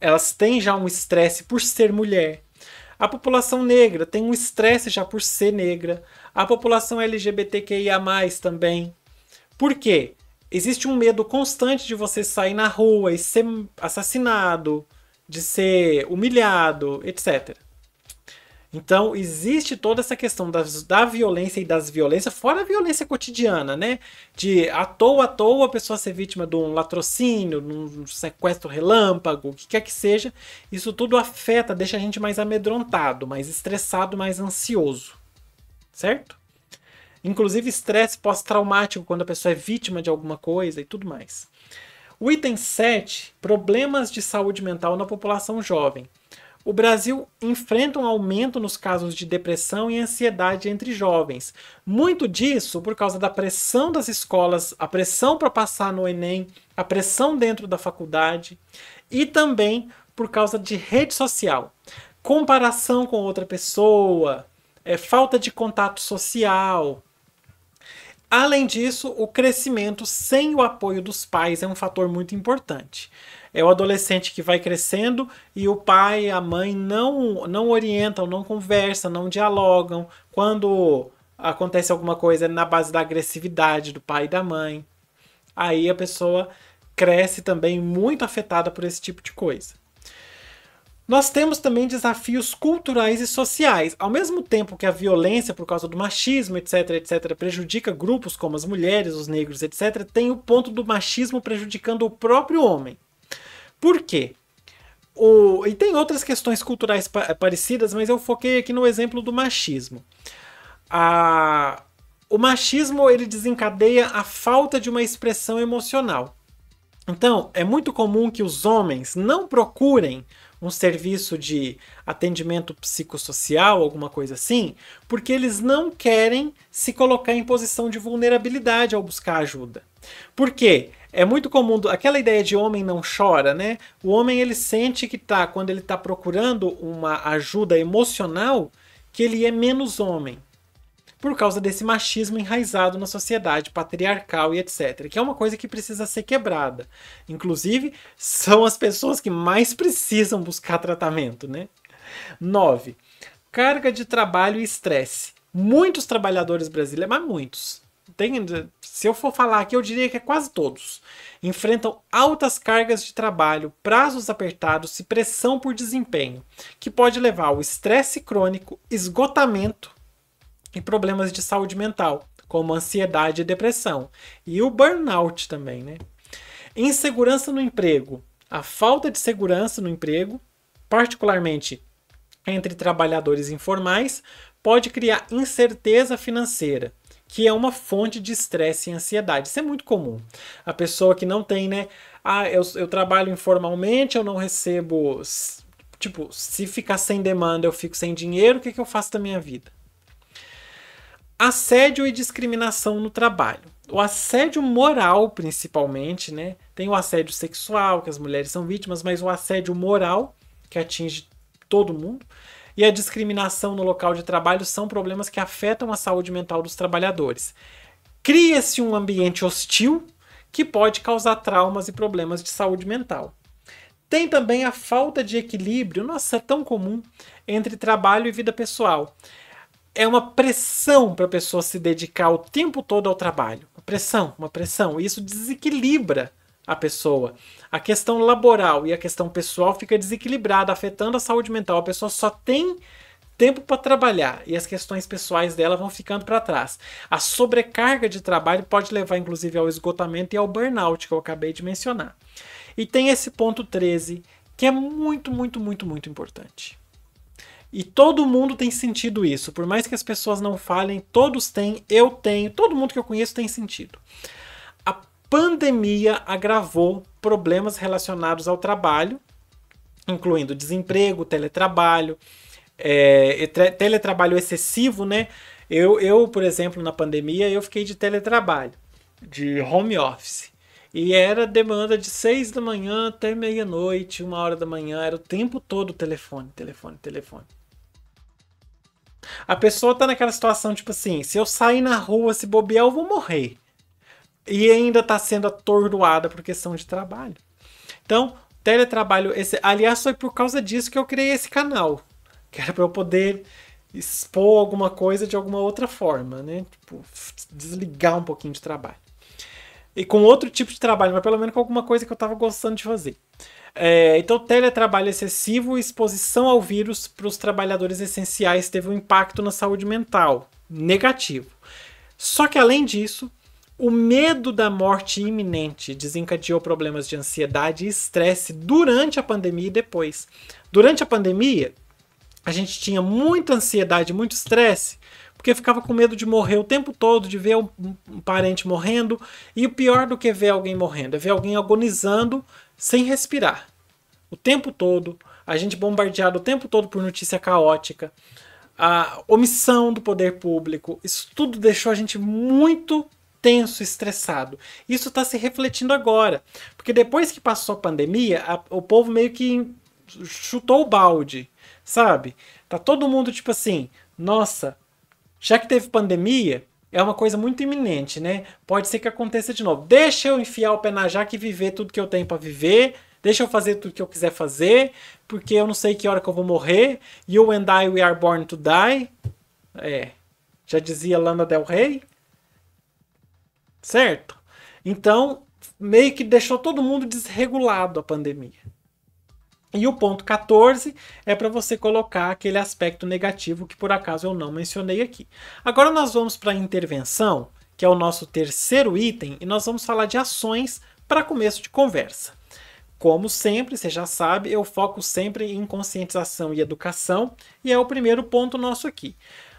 elas têm já um estresse por ser mulher. A população negra tem um estresse já por ser negra. A população LGBTQIA+, também. Por quê? Existe um medo constante de você sair na rua e ser assassinado, de ser humilhado, etc. Então, existe toda essa questão das, da violência e das violências, fora a violência cotidiana, né? De à toa, à toa, a pessoa ser vítima de um latrocínio, de um sequestro relâmpago, o que quer que seja. Isso tudo afeta, deixa a gente mais amedrontado, mais estressado, mais ansioso. Certo? Inclusive estresse pós-traumático, quando a pessoa é vítima de alguma coisa e tudo mais. O item 7, problemas de saúde mental na população jovem. O Brasil enfrenta um aumento nos casos de depressão e ansiedade entre jovens. Muito disso por causa da pressão das escolas, a pressão para passar no Enem, a pressão dentro da faculdade e também por causa de rede social. Comparação com outra pessoa, é, falta de contato social, Além disso, o crescimento sem o apoio dos pais é um fator muito importante. É o adolescente que vai crescendo e o pai, a mãe não, não orientam, não conversam, não dialogam. Quando acontece alguma coisa na base da agressividade do pai e da mãe, aí a pessoa cresce também muito afetada por esse tipo de coisa. Nós temos também desafios culturais e sociais. Ao mesmo tempo que a violência por causa do machismo, etc, etc, prejudica grupos como as mulheres, os negros, etc, tem o ponto do machismo prejudicando o próprio homem. Por quê? O... E tem outras questões culturais pa parecidas, mas eu foquei aqui no exemplo do machismo. A... O machismo ele desencadeia a falta de uma expressão emocional. Então, é muito comum que os homens não procurem um serviço de atendimento psicossocial, alguma coisa assim, porque eles não querem se colocar em posição de vulnerabilidade ao buscar ajuda. Por quê? É muito comum aquela ideia de homem não chora, né? O homem ele sente que tá quando ele tá procurando uma ajuda emocional que ele é menos homem por causa desse machismo enraizado na sociedade patriarcal e etc, que é uma coisa que precisa ser quebrada. Inclusive, são as pessoas que mais precisam buscar tratamento, né? 9. Carga de trabalho e estresse. Muitos trabalhadores brasileiros, mas muitos, tem, se eu for falar aqui, eu diria que é quase todos, enfrentam altas cargas de trabalho, prazos apertados e pressão por desempenho, que pode levar ao estresse crônico, esgotamento e problemas de saúde mental, como ansiedade e depressão, e o burnout também, né? Insegurança no emprego. A falta de segurança no emprego, particularmente entre trabalhadores informais, pode criar incerteza financeira, que é uma fonte de estresse e ansiedade. Isso é muito comum. A pessoa que não tem, né? Ah, eu, eu trabalho informalmente, eu não recebo. Tipo, se ficar sem demanda, eu fico sem dinheiro, o que, que eu faço da minha vida? Assédio e discriminação no trabalho. O assédio moral, principalmente, né? Tem o assédio sexual, que as mulheres são vítimas, mas o assédio moral, que atinge todo mundo, e a discriminação no local de trabalho são problemas que afetam a saúde mental dos trabalhadores. Cria-se um ambiente hostil que pode causar traumas e problemas de saúde mental. Tem também a falta de equilíbrio, nossa, é tão comum, entre trabalho e vida pessoal é uma pressão para a pessoa se dedicar o tempo todo ao trabalho. Uma pressão, uma pressão. E isso desequilibra a pessoa. A questão laboral e a questão pessoal fica desequilibrada, afetando a saúde mental. A pessoa só tem tempo para trabalhar e as questões pessoais dela vão ficando para trás. A sobrecarga de trabalho pode levar inclusive ao esgotamento e ao burnout que eu acabei de mencionar. E tem esse ponto 13, que é muito, muito, muito, muito importante. E todo mundo tem sentido isso. Por mais que as pessoas não falem, todos têm, eu tenho, todo mundo que eu conheço tem sentido. A pandemia agravou problemas relacionados ao trabalho, incluindo desemprego, teletrabalho, é, teletrabalho excessivo, né? Eu, eu, por exemplo, na pandemia, eu fiquei de teletrabalho, de home office. E era demanda de seis da manhã até meia-noite, uma hora da manhã, era o tempo todo telefone, telefone, telefone. A pessoa tá naquela situação, tipo assim, se eu sair na rua, se bobear, eu vou morrer. E ainda tá sendo atordoada por questão de trabalho. Então, teletrabalho, esse, aliás, foi por causa disso que eu criei esse canal. Que era pra eu poder expor alguma coisa de alguma outra forma, né? Tipo, desligar um pouquinho de trabalho. E com outro tipo de trabalho, mas pelo menos com alguma coisa que eu tava gostando de fazer. É, então, teletrabalho excessivo e exposição ao vírus para os trabalhadores essenciais teve um impacto na saúde mental negativo. Só que, além disso, o medo da morte iminente desencadeou problemas de ansiedade e estresse durante a pandemia e depois. Durante a pandemia, a gente tinha muita ansiedade, muito estresse, porque ficava com medo de morrer o tempo todo, de ver um parente morrendo, e o pior do que ver alguém morrendo é ver alguém agonizando sem respirar. O tempo todo, a gente bombardeado o tempo todo por notícia caótica, a omissão do poder público, isso tudo deixou a gente muito tenso, estressado. Isso está se refletindo agora, porque depois que passou a pandemia, a, o povo meio que chutou o balde, sabe? Tá todo mundo tipo assim, nossa, já que teve pandemia, é uma coisa muito iminente, né? Pode ser que aconteça de novo. Deixa eu enfiar o pé na jaca e viver tudo que eu tenho para viver. Deixa eu fazer tudo que eu quiser fazer, porque eu não sei que hora que eu vou morrer. You and I, we are born to die. É, já dizia Lana Del Rey. Certo? Então, meio que deixou todo mundo desregulado a pandemia. E o ponto 14 é para você colocar aquele aspecto negativo que por acaso eu não mencionei aqui. Agora nós vamos para a intervenção, que é o nosso terceiro item, e nós vamos falar de ações para começo de conversa. Como sempre, você já sabe, eu foco sempre em conscientização e educação, e é o primeiro ponto nosso aqui.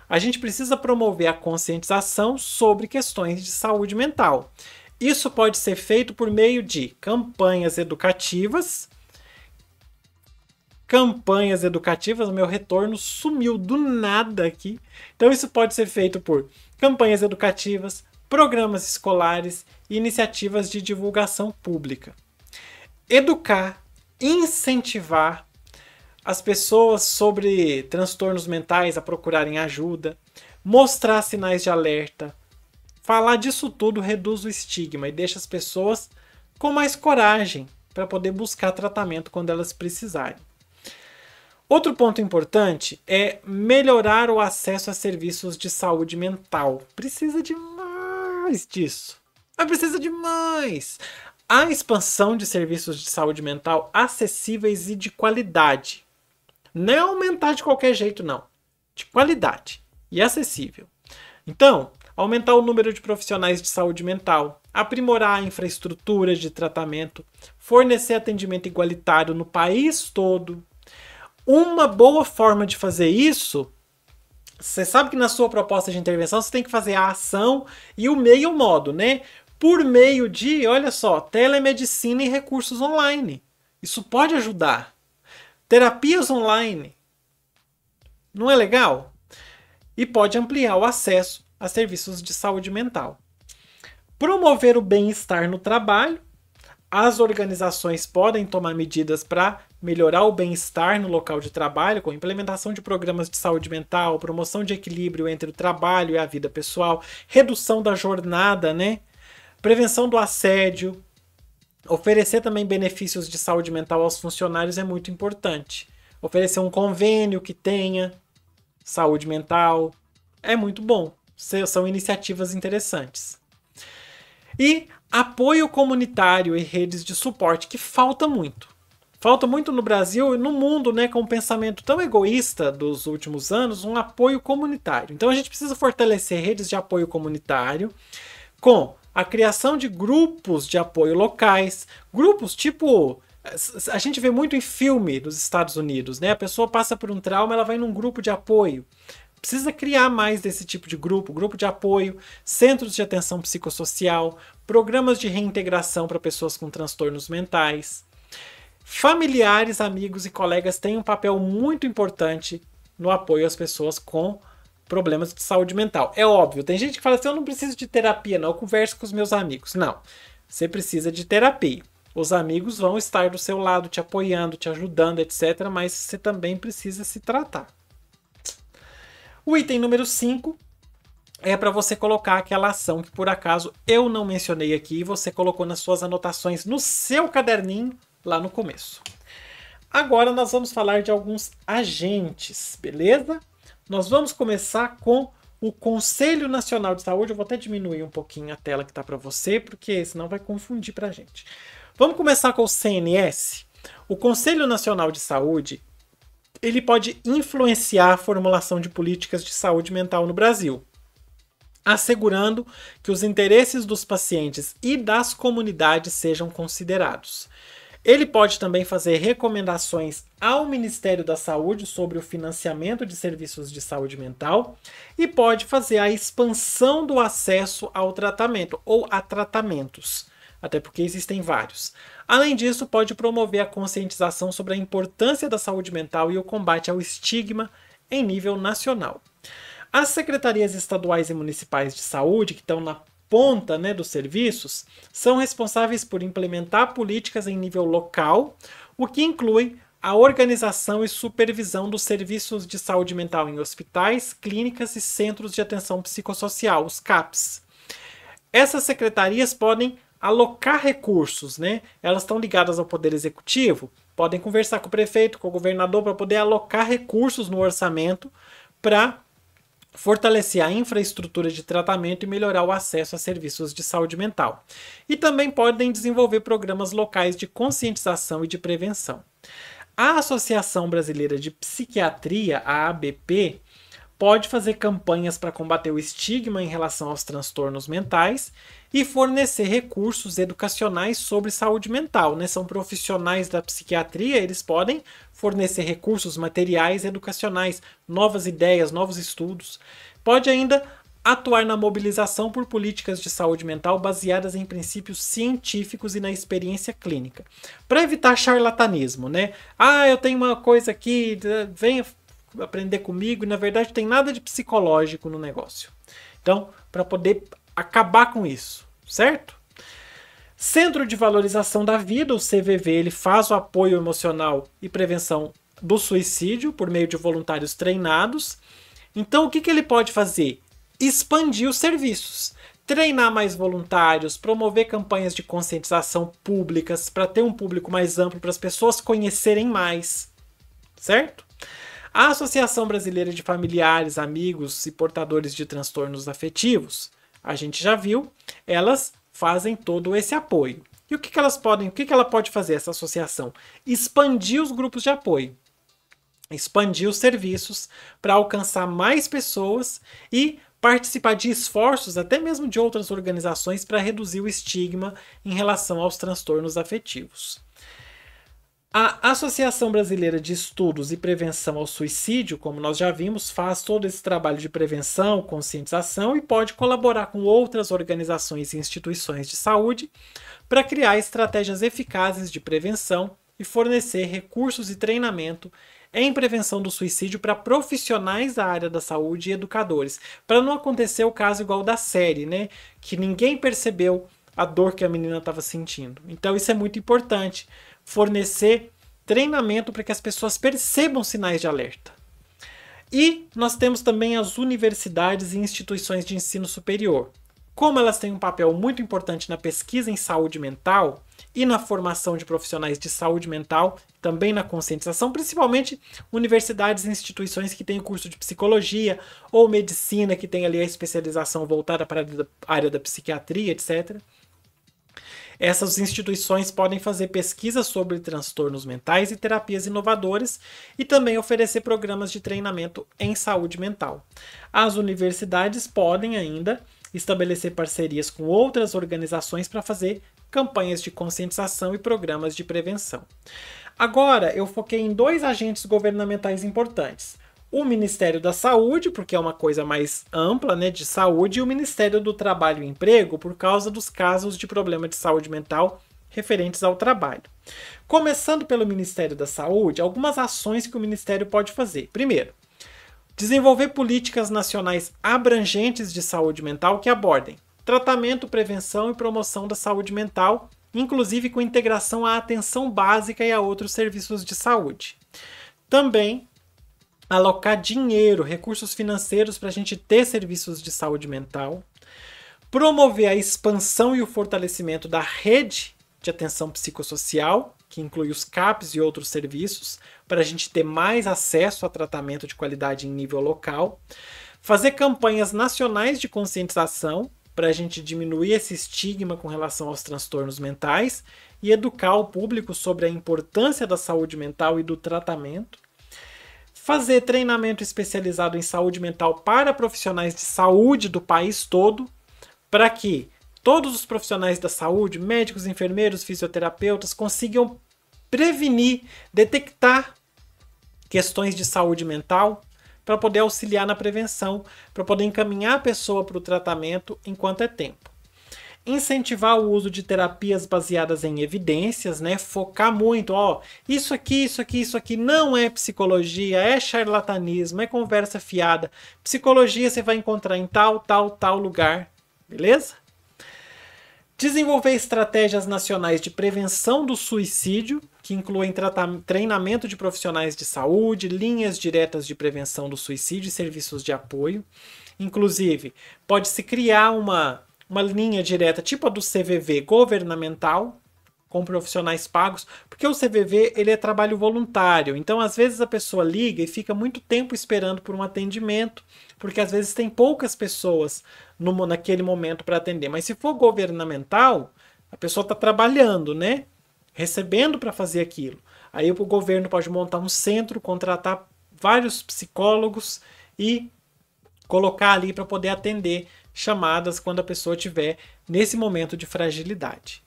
A gente precisa promover a conscientização sobre questões de saúde mental. Isso pode ser feito por meio de campanhas educativas, campanhas educativas, meu retorno sumiu do nada aqui. Então isso pode ser feito por campanhas educativas, programas escolares e iniciativas de divulgação pública. Educar, incentivar as pessoas sobre transtornos mentais a procurarem ajuda, mostrar sinais de alerta. Falar disso tudo reduz o estigma e deixa as pessoas com mais coragem para poder buscar tratamento quando elas precisarem. Outro ponto importante é melhorar o acesso a serviços de saúde mental. Precisa de mais disso. Mas ah, precisa de mais. A expansão de serviços de saúde mental acessíveis e de qualidade. Não é aumentar de qualquer jeito, não. De qualidade e acessível. Então, aumentar o número de profissionais de saúde mental, aprimorar a infraestrutura de tratamento, fornecer atendimento igualitário no país todo, uma boa forma de fazer isso você sabe que na sua proposta de intervenção você tem que fazer a ação e o meio o modo, né? Por meio de, olha só, telemedicina e recursos online. Isso pode ajudar. Terapias online. Não é legal? E pode ampliar o acesso a serviços de saúde mental. Promover o bem-estar no trabalho. As organizações podem tomar medidas para melhorar o bem-estar no local de trabalho com implementação de programas de saúde mental, promoção de equilíbrio entre o trabalho e a vida pessoal, redução da jornada, né? Prevenção do assédio, oferecer também benefícios de saúde mental aos funcionários é muito importante. Oferecer um convênio que tenha saúde mental é muito bom. São iniciativas interessantes. E apoio comunitário e redes de suporte, que falta muito. Falta muito no Brasil e no mundo, né, com o um pensamento tão egoísta dos últimos anos, um apoio comunitário. Então a gente precisa fortalecer redes de apoio comunitário com a criação de grupos de apoio locais, grupos tipo a gente vê muito em filme dos Estados Unidos, né? A pessoa passa por um trauma, ela vai num grupo de apoio. Precisa criar mais desse tipo de grupo, grupo de apoio, centros de atenção psicossocial, programas de reintegração para pessoas com transtornos mentais. Familiares, amigos e colegas têm um papel muito importante no apoio às pessoas com problemas de saúde mental. É óbvio, tem gente que fala assim: eu não preciso de terapia, não, eu converso com os meus amigos. Não, você precisa de terapia. Os amigos vão estar do seu lado, te apoiando, te ajudando, etc. Mas você também precisa se tratar. O item número 5 é para você colocar aquela ação que por acaso eu não mencionei aqui e você colocou nas suas anotações no seu caderninho lá no começo. Agora nós vamos falar de alguns agentes, beleza? Nós vamos começar com o Conselho Nacional de Saúde. Eu vou até diminuir um pouquinho a tela que está para você, porque senão vai confundir para a gente. Vamos começar com o CNS. O Conselho Nacional de Saúde ele pode influenciar a formulação de políticas de saúde mental no Brasil, assegurando que os interesses dos pacientes e das comunidades sejam considerados. Ele pode também fazer recomendações ao Ministério da Saúde sobre o financiamento de serviços de saúde mental e pode fazer a expansão do acesso ao tratamento ou a tratamentos, até porque existem vários. Além disso, pode promover a conscientização sobre a importância da saúde mental e o combate ao estigma em nível nacional. As secretarias estaduais e municipais de saúde, que estão na ponta né, dos serviços são responsáveis por implementar políticas em nível local, o que inclui a organização e supervisão dos serviços de saúde mental em hospitais, clínicas e centros de atenção psicossocial, os CAPs. Essas secretarias podem alocar recursos, né? Elas estão ligadas ao poder executivo, podem conversar com o prefeito, com o governador para poder alocar recursos no orçamento para fortalecer a infraestrutura de tratamento e melhorar o acesso a serviços de saúde mental. E também podem desenvolver programas locais de conscientização e de prevenção. A Associação Brasileira de Psiquiatria, a ABP, pode fazer campanhas para combater o estigma em relação aos transtornos mentais e fornecer recursos educacionais sobre saúde mental. Né? São profissionais da psiquiatria, eles podem fornecer recursos materiais educacionais, novas ideias, novos estudos. Pode ainda atuar na mobilização por políticas de saúde mental baseadas em princípios científicos e na experiência clínica, para evitar charlatanismo, né? Ah, eu tenho uma coisa aqui, venha aprender comigo, e na verdade tem nada de psicológico no negócio. Então, para poder acabar com isso, certo? Centro de Valorização da Vida, o CVV, ele faz o apoio emocional e prevenção do suicídio por meio de voluntários treinados. Então, o que, que ele pode fazer? Expandir os serviços, treinar mais voluntários, promover campanhas de conscientização públicas para ter um público mais amplo, para as pessoas conhecerem mais, certo? A Associação Brasileira de Familiares, Amigos e Portadores de Transtornos Afetivos, a gente já viu, elas fazem todo esse apoio. E o que, que elas podem, o que, que ela pode fazer, essa associação? Expandir os grupos de apoio, expandir os serviços para alcançar mais pessoas e participar de esforços, até mesmo de outras organizações, para reduzir o estigma em relação aos transtornos afetivos. A Associação Brasileira de Estudos e Prevenção ao Suicídio, como nós já vimos, faz todo esse trabalho de prevenção, conscientização e pode colaborar com outras organizações e instituições de saúde para criar estratégias eficazes de prevenção e fornecer recursos e treinamento em prevenção do suicídio para profissionais da área da saúde e educadores, para não acontecer o caso igual da série, né, que ninguém percebeu a dor que a menina estava sentindo. Então isso é muito importante fornecer treinamento para que as pessoas percebam sinais de alerta. E nós temos também as universidades e instituições de ensino superior. Como elas têm um papel muito importante na pesquisa em saúde mental e na formação de profissionais de saúde mental, também na conscientização, principalmente universidades e instituições que têm o curso de psicologia ou medicina, que tem ali a especialização voltada para a área da psiquiatria, etc. Essas instituições podem fazer pesquisas sobre transtornos mentais e terapias inovadoras e também oferecer programas de treinamento em saúde mental. As universidades podem ainda estabelecer parcerias com outras organizações para fazer campanhas de conscientização e programas de prevenção. Agora eu foquei em dois agentes governamentais importantes o Ministério da Saúde, porque é uma coisa mais ampla, né, de saúde, e o Ministério do Trabalho e Emprego, por causa dos casos de problema de saúde mental referentes ao trabalho. Começando pelo Ministério da Saúde, algumas ações que o Ministério pode fazer. Primeiro, desenvolver políticas nacionais abrangentes de saúde mental que abordem tratamento, prevenção e promoção da saúde mental, inclusive com integração à atenção básica e a outros serviços de saúde. Também alocar dinheiro, recursos financeiros para a gente ter serviços de saúde mental, promover a expansão e o fortalecimento da rede de atenção psicossocial, que inclui os CAPs e outros serviços, para a gente ter mais acesso a tratamento de qualidade em nível local, fazer campanhas nacionais de conscientização para a gente diminuir esse estigma com relação aos transtornos mentais e educar o público sobre a importância da saúde mental e do tratamento fazer treinamento especializado em saúde mental para profissionais de saúde do país todo, para que todos os profissionais da saúde, médicos, enfermeiros, fisioterapeutas, consigam prevenir, detectar questões de saúde mental para poder auxiliar na prevenção, para poder encaminhar a pessoa para o tratamento enquanto é tempo incentivar o uso de terapias baseadas em evidências, né? Focar muito, ó, isso aqui, isso aqui, isso aqui não é psicologia, é charlatanismo, é conversa fiada. Psicologia você vai encontrar em tal, tal, tal lugar, beleza? Desenvolver estratégias nacionais de prevenção do suicídio, que incluem treinamento de profissionais de saúde, linhas diretas de prevenção do suicídio e serviços de apoio. Inclusive, pode-se criar uma uma linha direta, tipo a do CVV governamental, com profissionais pagos, porque o CVV ele é trabalho voluntário. Então, às vezes a pessoa liga e fica muito tempo esperando por um atendimento, porque às vezes tem poucas pessoas no, naquele momento para atender. Mas se for governamental, a pessoa está trabalhando, né? Recebendo para fazer aquilo. Aí o governo pode montar um centro, contratar vários psicólogos e colocar ali para poder atender chamadas quando a pessoa tiver nesse momento de fragilidade.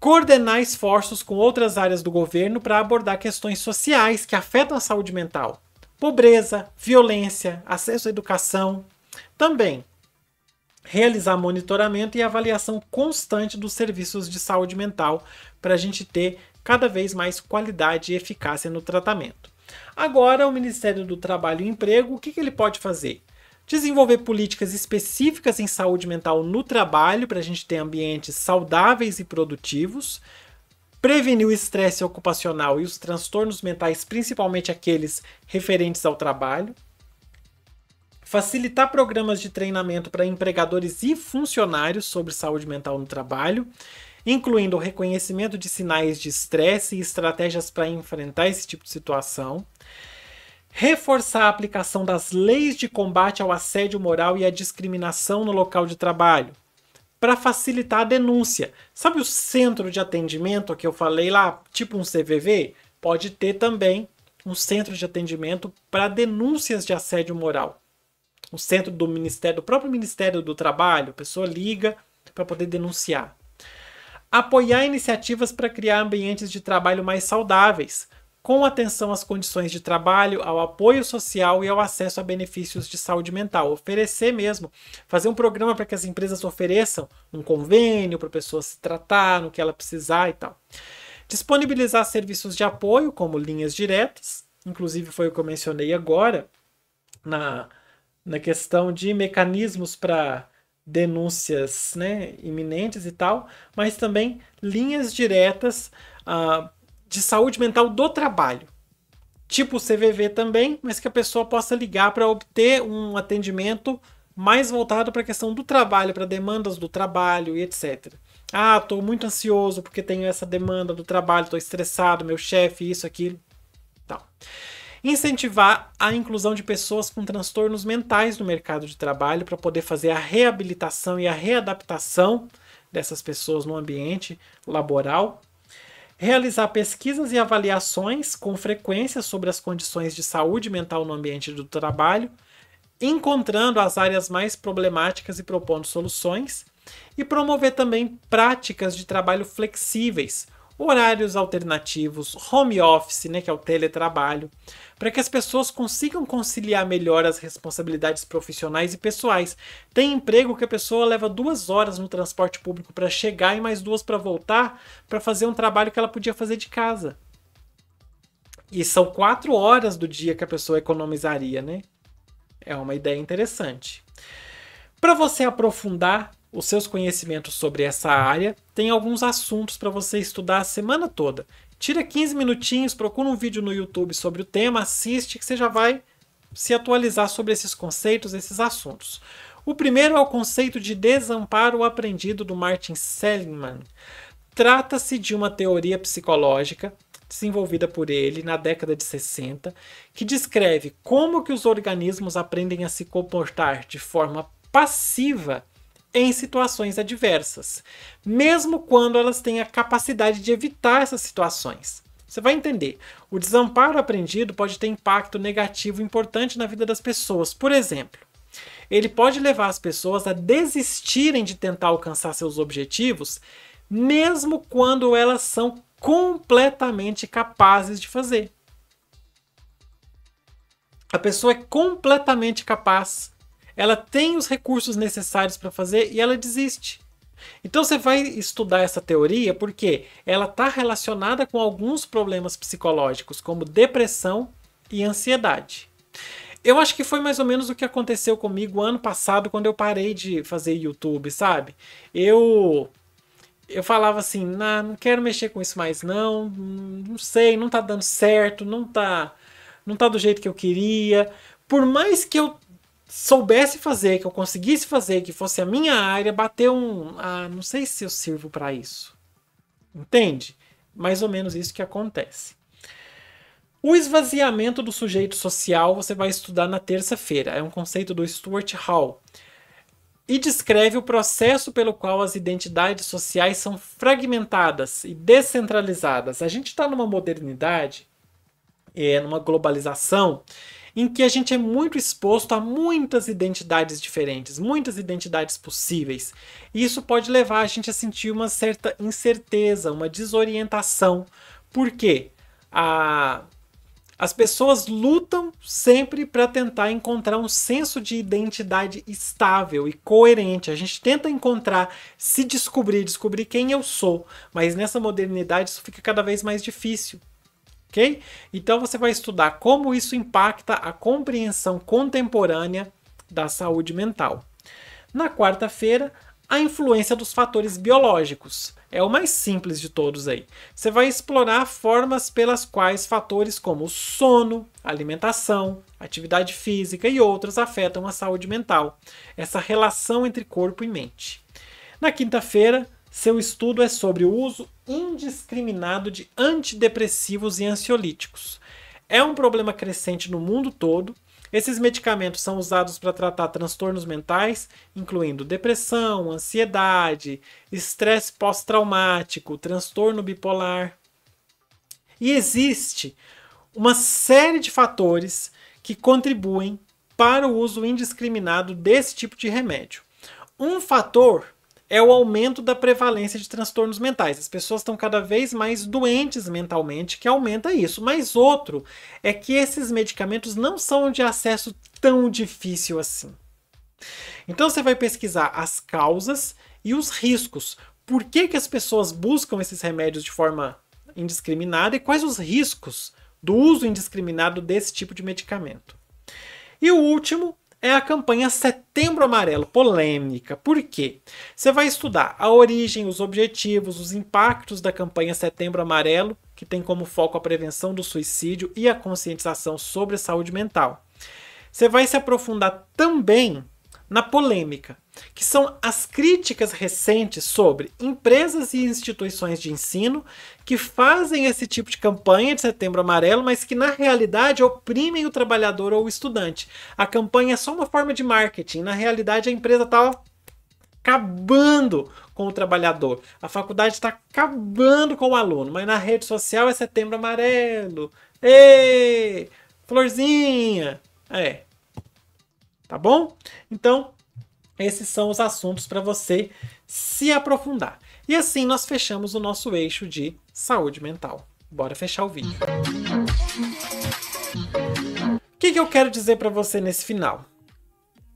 Coordenar esforços com outras áreas do governo para abordar questões sociais que afetam a saúde mental, pobreza, violência, acesso à educação. Também realizar monitoramento e avaliação constante dos serviços de saúde mental para a gente ter cada vez mais qualidade e eficácia no tratamento. Agora, o Ministério do Trabalho e Emprego, o que, que ele pode fazer? desenvolver políticas específicas em saúde mental no trabalho, para a gente ter ambientes saudáveis e produtivos, prevenir o estresse ocupacional e os transtornos mentais, principalmente aqueles referentes ao trabalho, facilitar programas de treinamento para empregadores e funcionários sobre saúde mental no trabalho, incluindo o reconhecimento de sinais de estresse e estratégias para enfrentar esse tipo de situação reforçar a aplicação das leis de combate ao assédio moral e à discriminação no local de trabalho, para facilitar a denúncia. Sabe o centro de atendimento que eu falei lá, tipo um CVV? Pode ter também um centro de atendimento para denúncias de assédio moral. O centro do Ministério, do próprio Ministério do Trabalho, a pessoa liga para poder denunciar. Apoiar iniciativas para criar ambientes de trabalho mais saudáveis, com atenção às condições de trabalho, ao apoio social e ao acesso a benefícios de saúde mental. Oferecer mesmo, fazer um programa para que as empresas ofereçam um convênio para a pessoa se tratar no que ela precisar e tal. Disponibilizar serviços de apoio, como linhas diretas, inclusive foi o que eu mencionei agora, na, na questão de mecanismos para denúncias né, iminentes e tal, mas também linhas diretas uh, de saúde mental do trabalho. Tipo CVV também, mas que a pessoa possa ligar para obter um atendimento mais voltado para a questão do trabalho, para demandas do trabalho e etc. Ah, estou muito ansioso porque tenho essa demanda do trabalho, estou estressado, meu chefe, isso, aquilo. Tal. Incentivar a inclusão de pessoas com transtornos mentais no mercado de trabalho para poder fazer a reabilitação e a readaptação dessas pessoas no ambiente laboral realizar pesquisas e avaliações com frequência sobre as condições de saúde mental no ambiente do trabalho, encontrando as áreas mais problemáticas e propondo soluções, e promover também práticas de trabalho flexíveis, horários alternativos, home office, né, que é o teletrabalho, para que as pessoas consigam conciliar melhor as responsabilidades profissionais e pessoais. Tem emprego que a pessoa leva duas horas no transporte público para chegar e mais duas para voltar, para fazer um trabalho que ela podia fazer de casa. E são quatro horas do dia que a pessoa economizaria, né? É uma ideia interessante. Para você aprofundar os seus conhecimentos sobre essa área, tem alguns assuntos para você estudar a semana toda. Tira 15 minutinhos, procura um vídeo no YouTube sobre o tema, assiste que você já vai se atualizar sobre esses conceitos, esses assuntos. O primeiro é o conceito de desamparo aprendido do Martin Seligman. Trata-se de uma teoria psicológica desenvolvida por ele na década de 60, que descreve como que os organismos aprendem a se comportar de forma passiva em situações adversas, mesmo quando elas têm a capacidade de evitar essas situações. Você vai entender. O desamparo aprendido pode ter impacto negativo importante na vida das pessoas. Por exemplo, ele pode levar as pessoas a desistirem de tentar alcançar seus objetivos, mesmo quando elas são completamente capazes de fazer. A pessoa é completamente capaz ela tem os recursos necessários para fazer e ela desiste. Então você vai estudar essa teoria porque ela está relacionada com alguns problemas psicológicos, como depressão e ansiedade. Eu acho que foi mais ou menos o que aconteceu comigo ano passado quando eu parei de fazer YouTube, sabe? Eu eu falava assim, nah, não quero mexer com isso mais não, não sei, não tá dando certo, não tá não tá do jeito que eu queria. Por mais que eu soubesse fazer, que eu conseguisse fazer, que fosse a minha área, bater um. Ah, não sei se eu sirvo para isso. Entende? Mais ou menos isso que acontece. O esvaziamento do sujeito social você vai estudar na terça-feira. É um conceito do Stuart Hall. E descreve o processo pelo qual as identidades sociais são fragmentadas e descentralizadas. A gente está numa modernidade, é, numa globalização, em que a gente é muito exposto a muitas identidades diferentes, muitas identidades possíveis. E isso pode levar a gente a sentir uma certa incerteza, uma desorientação, porque a as pessoas lutam sempre para tentar encontrar um senso de identidade estável e coerente. A gente tenta encontrar, se descobrir, descobrir quem eu sou, mas nessa modernidade isso fica cada vez mais difícil ok? Então você vai estudar como isso impacta a compreensão contemporânea da saúde mental. Na quarta-feira, a influência dos fatores biológicos. É o mais simples de todos aí. Você vai explorar formas pelas quais fatores como sono, alimentação, atividade física e outros afetam a saúde mental, essa relação entre corpo e mente. Na quinta-feira, seu estudo é sobre o uso indiscriminado de antidepressivos e ansiolíticos. É um problema crescente no mundo todo. Esses medicamentos são usados para tratar transtornos mentais, incluindo depressão, ansiedade, estresse pós-traumático, transtorno bipolar. E existe uma série de fatores que contribuem para o uso indiscriminado desse tipo de remédio. Um fator é o aumento da prevalência de transtornos mentais. As pessoas estão cada vez mais doentes mentalmente, que aumenta isso. Mas outro é que esses medicamentos não são de acesso tão difícil assim. Então você vai pesquisar as causas e os riscos. Por que, que as pessoas buscam esses remédios de forma indiscriminada e quais os riscos do uso indiscriminado desse tipo de medicamento? E o último é a campanha Setembro Amarelo, polêmica. Por quê? Você vai estudar a origem, os objetivos, os impactos da campanha Setembro Amarelo, que tem como foco a prevenção do suicídio e a conscientização sobre a saúde mental. Você vai se aprofundar também na polêmica, que são as críticas recentes sobre empresas e instituições de ensino que fazem esse tipo de campanha de Setembro Amarelo, mas que na realidade oprimem o trabalhador ou o estudante. A campanha é só uma forma de marketing, na realidade a empresa está acabando com o trabalhador. A faculdade está acabando com o aluno, mas na rede social é Setembro Amarelo. Ei, florzinha. É. Tá bom? Então, esses são os assuntos para você se aprofundar. E assim nós fechamos o nosso eixo de saúde mental. Bora fechar o vídeo. O que, que eu quero dizer para você nesse final?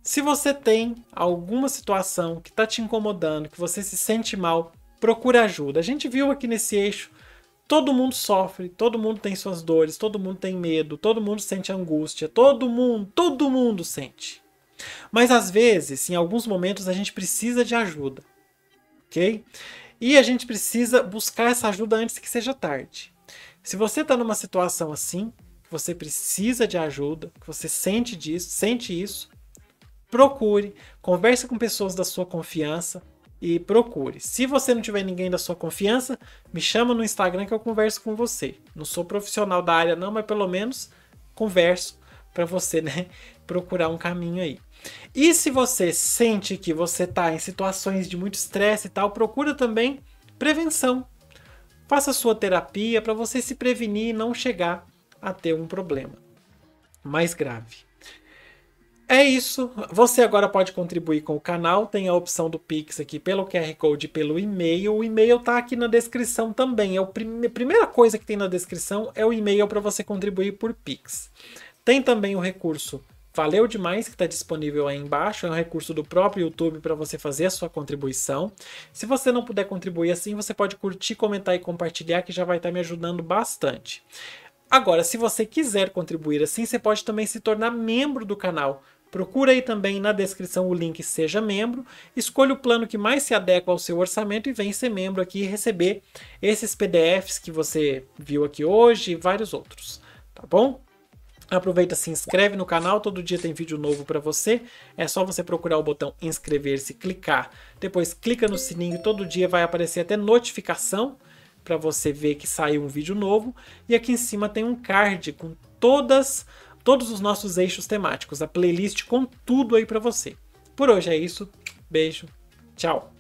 Se você tem alguma situação que está te incomodando, que você se sente mal, procura ajuda. A gente viu aqui nesse eixo todo mundo sofre, todo mundo tem suas dores, todo mundo tem medo, todo mundo sente angústia, todo mundo, todo mundo sente. Mas às vezes, em alguns momentos, a gente precisa de ajuda, ok? E a gente precisa buscar essa ajuda antes que seja tarde. Se você está numa situação assim, que você precisa de ajuda, que você sente disso, sente isso, procure, converse com pessoas da sua confiança e procure. Se você não tiver ninguém da sua confiança, me chama no Instagram que eu converso com você. Não sou profissional da área não, mas pelo menos converso para você, né, procurar um caminho aí. E se você sente que você está em situações de muito estresse e tal, procura também prevenção. Faça sua terapia para você se prevenir e não chegar a ter um problema mais grave. É isso. Você agora pode contribuir com o canal. Tem a opção do Pix aqui pelo QR Code pelo e-mail. O e-mail está aqui na descrição também. É a prime primeira coisa que tem na descrição é o e-mail para você contribuir por Pix. Tem também o recurso Valeu demais que está disponível aí embaixo, é um recurso do próprio YouTube para você fazer a sua contribuição. Se você não puder contribuir assim, você pode curtir, comentar e compartilhar que já vai estar tá me ajudando bastante. Agora, se você quiser contribuir assim, você pode também se tornar membro do canal. Procura aí também na descrição o link Seja Membro, escolha o plano que mais se adequa ao seu orçamento e vem ser membro aqui e receber esses PDFs que você viu aqui hoje e vários outros, tá bom? Aproveita, se inscreve no canal, todo dia tem vídeo novo para você. É só você procurar o botão inscrever-se, clicar. Depois clica no sininho, todo dia vai aparecer até notificação para você ver que saiu um vídeo novo. E aqui em cima tem um card com todas todos os nossos eixos temáticos, a playlist com tudo aí para você. Por hoje é isso. Beijo. Tchau.